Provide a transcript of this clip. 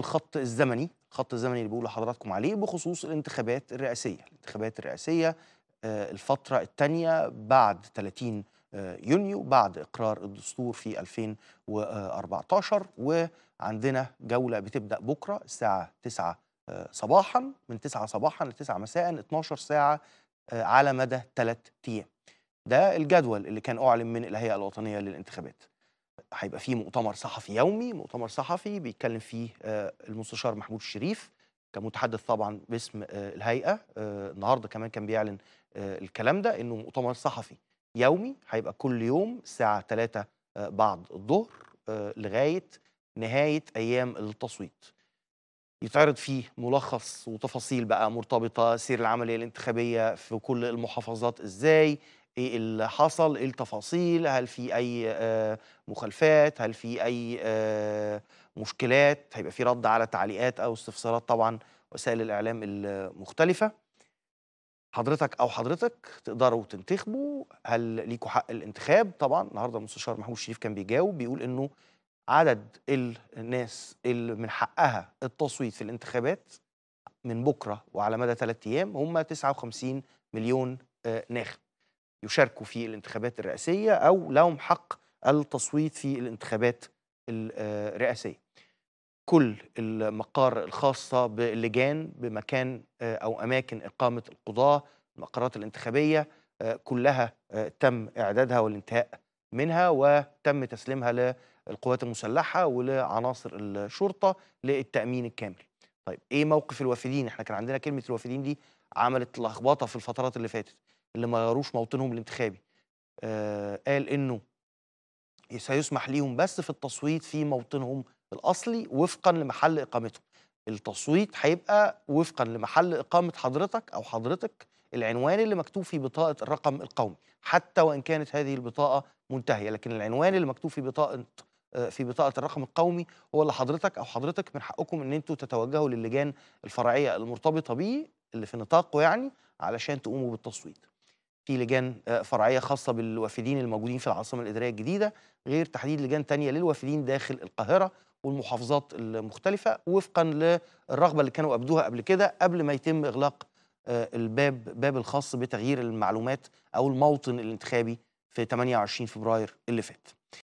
بالخط الزمني الخط الزمني اللي بقول لحضراتكم عليه بخصوص الانتخابات الرئاسية الانتخابات الرئاسية آه، الفترة الثانية بعد 30 آه، يونيو بعد إقرار الدستور في 2014 وعندنا جولة بتبدأ بكرة الساعة 9 آه، صباحا من 9 صباحا ل 9 مساء 12 ساعة على مدى ثلاث أيام ده الجدول اللي كان أعلن من الهيئة الوطنية للانتخابات هيبقى فيه مؤتمر صحفي يومي مؤتمر صحفي بيتكلم فيه آه، المستشار محمود الشريف كمتحدث طبعا باسم آه، الهيئه آه، النهارده كمان كان بيعلن الكلام ده انه مؤتمر صحفي يومي هيبقى كل يوم الساعه 3 بعد الظهر لغايه نهايه ايام التصويت يتعرض فيه ملخص وتفاصيل بقى مرتبطه سير العمليه الانتخابيه في كل المحافظات ازاي ايه اللي حصل ايه التفاصيل هل في اي آه، مخالفات هل في اي آه، مشكلات هيبقى في رد على تعليقات او استفسارات طبعا وسائل الاعلام المختلفه حضرتك او حضرتك تقدروا تنتخبوا هل ليكوا حق الانتخاب طبعا النهارده المستشار محمود شريف كان بيجاوب بيقول انه عدد الناس اللي من حقها التصويت في الانتخابات من بكره وعلى مدى ثلاث ايام هم 59 مليون آه، ناخب يشاركوا في الانتخابات الرئاسية أو لهم حق التصويت في الانتخابات آه، الرئاسية كل المقار الخاصة باللجان بمكان آه، أو أماكن إقامة القضاة المقرات الانتخابية آه، كلها تم إعدادها والانتهاء منها وتم تسليمها للقوات المسلحة ولعناصر الشرطة للتأمين الكامل طيب إيه موقف الوافدين؟ إحنا كان عندنا كلمة الوافدين دي عملت لخبطة في الفترات اللي فاتت اللي ما غيروش موطنهم الانتخابي آه قال انه سيسمح ليهم بس في التصويت في موطنهم الاصلي وفقا لمحل اقامتهم التصويت هيبقى وفقا لمحل اقامه حضرتك او حضرتك العنوان اللي مكتوب في بطاقه الرقم القومي حتى وان كانت هذه البطاقه منتهيه لكن العنوان اللي مكتوب في بطاقه آه، في بطاقه الرقم القومي هو اللي حضرتك او حضرتك من حقكم ان انتم تتوجهوا للجان الفرعيه المرتبطه بيه اللي في نطاقه يعني علشان تقوموا بالتصويت في لجان آه، فرعيه خاصه بالوافدين الموجودين في العاصمه الاداريه الجديده غير تحديد لجان تانية للوافدين داخل القاهره والمحافظات المختلفه وفقا للرغبه اللي كانوا ابدوها قبل كده قبل ما يتم اغلاق آه، الباب باب الخاص بتغيير المعلومات او الموطن الانتخابي في 28 فبراير اللي فات